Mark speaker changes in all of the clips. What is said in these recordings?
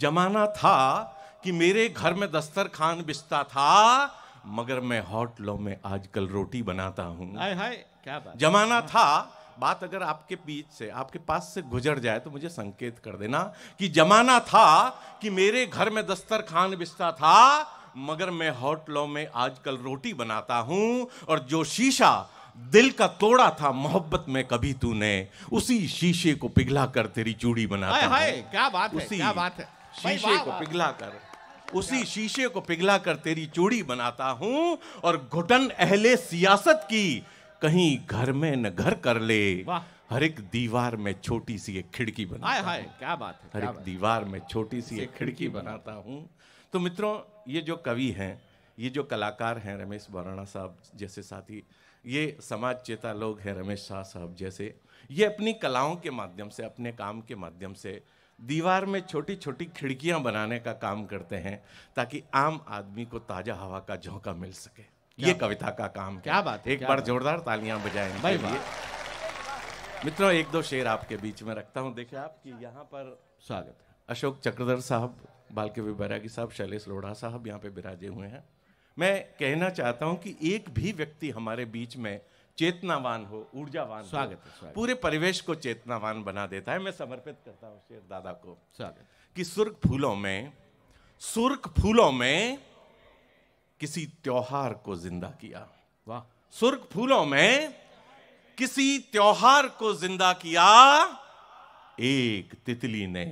Speaker 1: जमाना था कि मेरे घर में दस्तर खान बिस्ता था मगर मैं होटलों में आजकल रोटी बनाता हूँ क्या बात जमाना था बात अगर आपके बीच से आपके पास से गुजर जाए तो मुझे संकेत कर देना कि जमाना था कि मेरे घर में दस्तर खान बिस्ता था मगर मैं होटलों में आजकल रोटी बनाता हूँ और जो शीशा दिल का तोड़ा था मोहब्बत में कभी तूने उसी शीशे को पिघला कर तेरी चूड़ी बनाता हाय हाय क्या बात है क्या बात है शीशे को पिघला कर अच्छा। उसी शीशे को पिघला कर तेरी चूड़ी बनाता हूं और घुटन अहले सियासत की कहीं घर में न घर कर ले हर एक दीवार में छोटी सी एक खिड़की बनाता हाय हाय क्या बात है हर एक दीवार में छोटी सी एक खिड़की बनाता हूं तो मित्रों ये जो कवि हैं ये जो कलाकार हैं रमेश बोराणा साहब जैसे साथी ये समाज चेता लोग हैं रमेश शाह साहब जैसे ये अपनी कलाओं के माध्यम से अपने काम के माध्यम से दीवार में छोटी छोटी खिड़कियां बनाने का काम करते हैं ताकि आम आदमी को ताज़ा हवा का झोंका मिल सके ये कविता का काम क्या बात है एक बार जोरदार तालियां बजाएंगे भाई भाई मित्रों एक दो शेर आपके बीच में रखता हूँ देखिए आपकी यहाँ पर स्वागत है अशोक चक्रधर साहब बालके बैरागी साहब शैलेश लोढ़ा साहब यहाँ पे बिराजे हुए हैं मैं कहना चाहता हूँ कि एक भी व्यक्ति हमारे बीच में चेतनावान हो ऊर्जावान स्वागत, स्वागत पूरे परिवेश को चेतनावान बना देता है मैं समर्पित करता हूँ शेर दादा को स्वागत कि सुर्ख फूलों में सुर्ख फूलों में किसी त्योहार को जिंदा किया वाह सुर्ख फूलों में किसी त्योहार को जिंदा किया एक तितली ने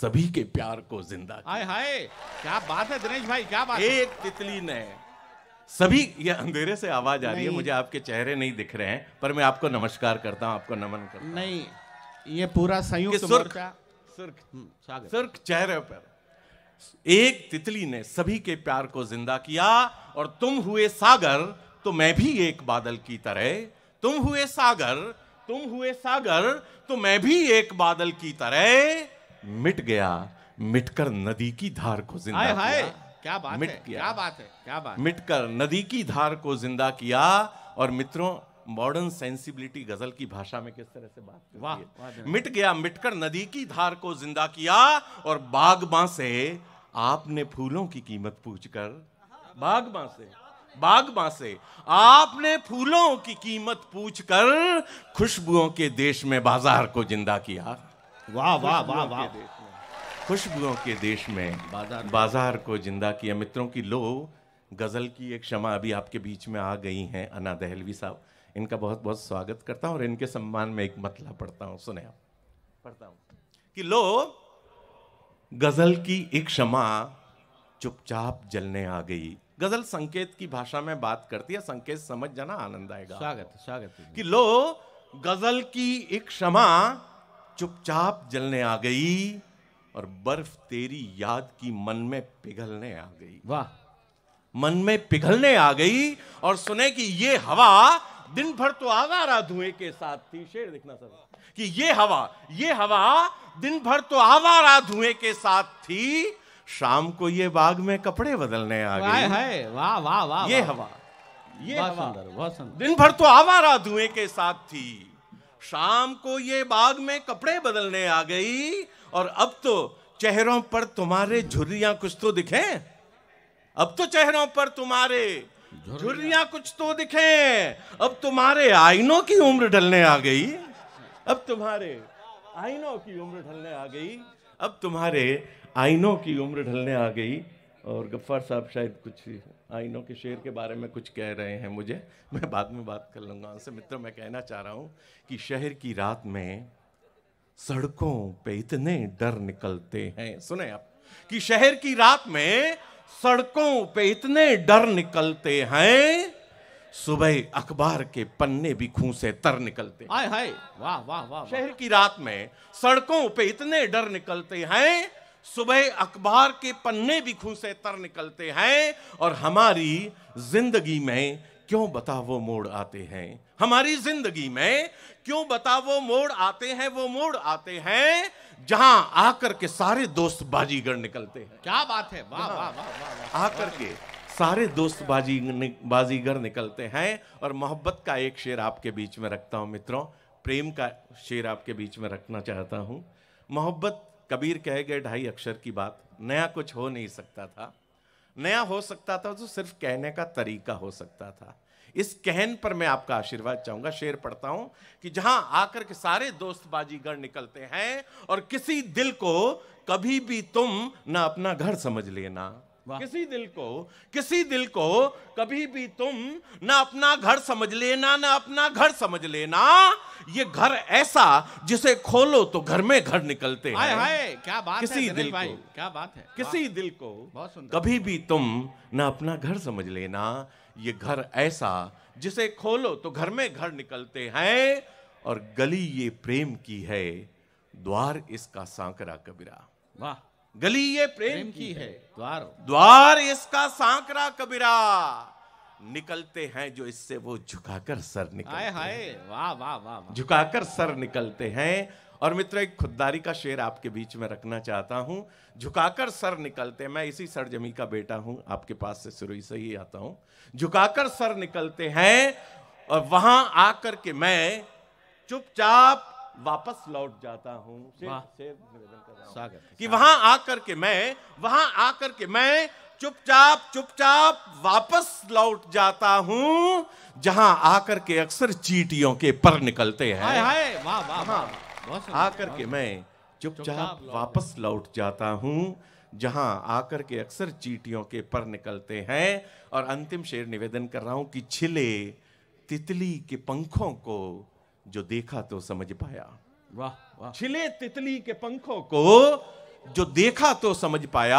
Speaker 1: सभी के प्यार को जिंदा किया हाय हाय क्या बात है दिनेश भाई क्या बात एक तितली ने सभी ये अंधेरे से आवाज आ रही है मुझे आपके चेहरे नहीं दिख रहे हैं पर मैं आपको नमस्कार करता हूँ आपको नमन करता नहीं ये पूरा संयुक्त सुर्ख सुर्ख हम्म, सुर्ख चेहरे पर एक तितली ने सभी के प्यार को जिंदा किया और तुम हुए सागर तो मैं भी एक बादल की तरह तुम हुए सागर तुम हुए सागर तो मैं भी एक बादल की तरह मिट गया मिटकर नदी की धार को जिंदा किया क्या बात मिट है किया क्या बात है क्या बात मिटकर नदी की धार को जिंदा किया और मित्रों मॉडर्न सेंसिबिलिटी गजल की भाषा में किस तरह से बात करती वाह मिट गया मिटकर नदी की धार को जिंदा किया और बागबा से आपने फूलों की कीमत पूछकर बागबा से बागबा से आपने फूलों की कीमत पूछकर खुशबुओं के देश में बाजार को जिंदा किया वाह वाह वाह वाह खुशबुओं के देश में बाजार बाजार को जिंदा किया मित्रों की लो गज़ल की एक क्षमा अभी आपके बीच में आ गई हैं अना दहलवी साहब इनका बहुत बहुत स्वागत करता हूँ और इनके सम्मान में एक मतला पढ़ता हूँ सुने आप पढ़ता हूँ कि लो गज़ल की एक क्षमा चुपचाप जलने आ गई गजल संकेत की भाषा में बात करती है संकेत समझ जाना आनंद आएगा स्वागत स्वागत कि लो गजल की एक क्षमा चुपचाप जलने आ गई और बर्फ तेरी याद की मन में पिघलने आ गई वाह मन में पिघलने आ गई और सुने कि ये हवा दिन भर तो आवारा धुएं के साथ थी शेर दिखना सर कि ये हवा ये हवा दिन भर तो आवारा धुएं के साथ थी शाम को ये बाग में कपड़े बदलने आ गए वाह वाह वाह ये हवा ये हवा दिन भर तो आवारा धुएं के साथ थी शाम को ये बाग में कपड़े बदलने आ गई और अब तो चेहरों पर तुम्हारे झुर्रियां कुछ तो दिखे अब तो चेहरों पर तुम्हारे झुर्रियां कुछ तो दिखे अब तुम्हारे आईनों की उम्र ढलने आ गई अब तुम्हारे आईनों की उम्र ढलने आ गई अब तुम्हारे आईनों की उम्र ढलने आ गई और गफ्फार साहब शायद कुछ आइनों के शेर के बारे में कुछ कह रहे हैं मुझे मैं बाद में बात कर लूँगा उनसे मित्रों मैं कहना चाह रहा हूँ कि शहर की रात में सड़कों पे इतने डर निकलते हैं सुने आप कि शहर की रात में सड़कों पे इतने डर निकलते हैं सुबह अखबार के पन्ने भी खूं से तर निकलते हाय हाय वाह वाह वाह शहर की रात में सड़कों पे इतने डर निकलते हैं सुबह अखबार के पन्ने भी खूसे तर निकलते हैं और हमारी जिंदगी में क्यों बता वो मोड़ आते हैं हमारी जिंदगी में क्यों बता वो मोड़ आते हैं वो मोड़ आते हैं जहां आकर के सारे दोस्त बाजीगर निकलते हैं क्या बात है वाह वाह वाह आकर के सारे दोस्त बाजी बाजीगर निकलते हैं और मोहब्बत का एक शेर आपके बीच में रखता हूं मित्रों प्रेम का शेर आपके बीच में रखना चाहता हूं मोहब्बत कबीर कहे गए ढाई अक्षर की बात नया कुछ हो नहीं सकता था नया हो सकता था तो सिर्फ कहने का तरीका हो सकता था इस कहन पर मैं आपका आशीर्वाद चाहूंगा शेर पढ़ता हूं कि जहां आकर के सारे दोस्त बाजीगर निकलते हैं और किसी दिल को कभी भी तुम ना अपना घर समझ लेना किसी दिल को किसी दिल को कभी भी तुम ना अपना घर समझ लेना ना अपना घर समझ लेना ये घर ऐसा जिसे खोलो तो घर में घर निकलते हैं हाय क्या बात किसी है दिल भाई को, क्या बात है किसी दिल को बहुत सुंदर कभी भी तुम ना अपना घर समझ लेना ये घर ऐसा जिसे खोलो तो घर में घर निकलते हैं और गली ये प्रेम की है द्वार इसका सांकरा कबीरा वाह गली ये प्रेम, प्रेम की, की है द्वार द्वार इसका सांकरा कबीरा निकलते हैं जो इससे वो झुकाकर सर निकलते हाय वाह वाह वाह झुकाकर सर निकलते हैं और मित्र एक खुददारी का शेर आपके बीच में रखना चाहता हूं झुकाकर सर निकलते मैं इसी सरजमी का बेटा हूं आपके पास से शुरू से ही आता हूं झुकाकर सर निकलते हैं और वहां आकर के मैं चुपचाप वापस लौट जाता हूं सागर कि वहां आकर के मैं वहां आकर के मैं चुपचाप चुपचाप वापस लौट जाता हूं जहां आकर के अक्सर चीटियों के पर निकलते हैं हाय हाय वाह वाह आकर के मैं चुपचाप वापस लौट जाता हूं जहां आकर के अक्सर चीटियों के पर निकलते हैं और अंतिम शेर निवेदन कर रहा हूं कि छिले तितली के पंखों को जो देखा तो समझ पाया वाह वाह छिले तितली के पंखों को जो देखा तो समझ पाया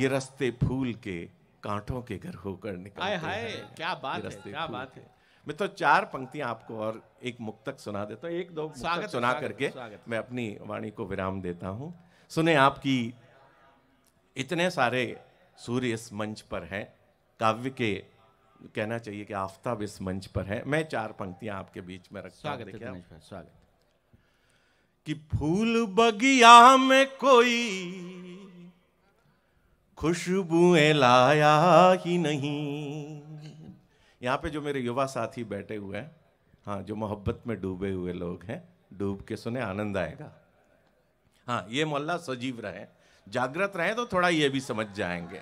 Speaker 1: ये रस्ते फूल के कांटों के घर होकर निकल हाय क्या बात है क्या बात है मैं तो चार पंक्तियां आपको और एक मुक्तक सुना देता हूँ एक दो स्वागत सुना स्वागत, करके स्वागत। मैं अपनी वाणी को विराम देता हूँ सुने आपकी इतने सारे सूर्य इस मंच पर हैं काव्य के कहना चाहिए कि आफ्ताब इस मंच पर है मैं चार पंक्तियां आपके बीच में रखता स्वागत देखिए स्वागत कि फूल बगिया में कोई खुशबू लाया ही नहीं यहाँ पे जो मेरे युवा साथी बैठे हुए हैं हाँ जो मोहब्बत में डूबे हुए लोग हैं डूब के सुने आनंद आएगा हाँ ये मोहल्ला सजीव रहे जागृत रहे तो थोड़ा ये भी समझ जाएंगे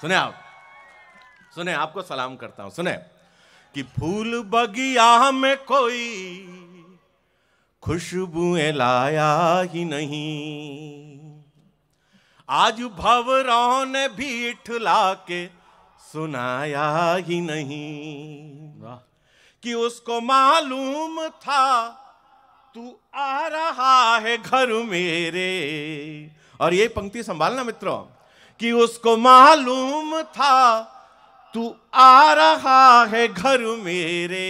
Speaker 1: सुने आप सुने आपको सलाम करता हूं सुने कि फूल बगिया में कोई खुशबुएं लाया ही नहीं आज भवरों ने भी ठुला के सुनाया ही नहीं कि उसको मालूम था तू आ रहा है घर मेरे और ये पंक्ति संभालना मित्रों कि उसको मालूम था तू आ रहा है घर मेरे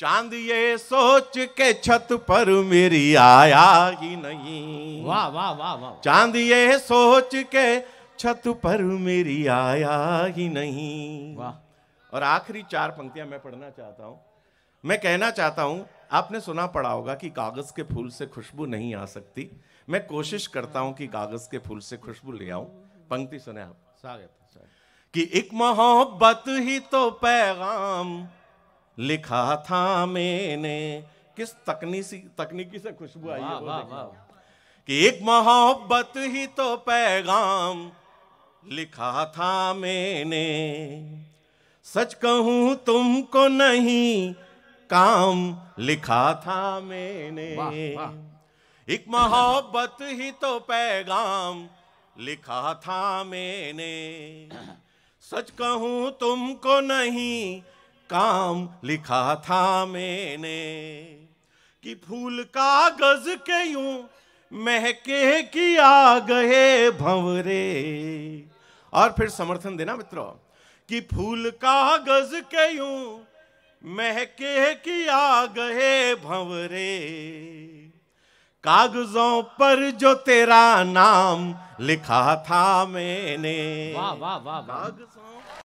Speaker 1: चांद ये सोच के छत पर मेरी आया ही नहीं वाह वाह वाह वाह चांद ये सोच के छत पर मेरी आया ही नहीं वाह और आखिरी चार पंक्तियां मैं पढ़ना चाहता हूं मैं कहना चाहता हूं आपने सुना पड़ा होगा कि कागज के फूल से खुशबू नहीं आ सकती मैं कोशिश करता हूं कि कागज के फूल से खुशबू ले आऊं पंक्ति सुने आप स्वागत कि एक मोहब्बत ही तो पैगाम लिखा था मैंने किस तकनीसी तकनीकी से खुशबू आई है वाँ, वाँ। कि एक मोहब्बत ही तो पैगाम लिखा था मैंने सच कहूं तुमको नहीं काम लिखा था मैंने एक मोहब्बत ही तो पैगाम लिखा था मैंने सच कहूं तुमको नहीं काम लिखा था मैंने कि फूल कागज के यूं महके की आ गए भंवरे और फिर समर्थन देना मित्रों कि फूल कागज के यूं महके की आ गए भंवरे कागजों पर जो तेरा नाम लिखा था मैंने वाह वाह वाह कागजों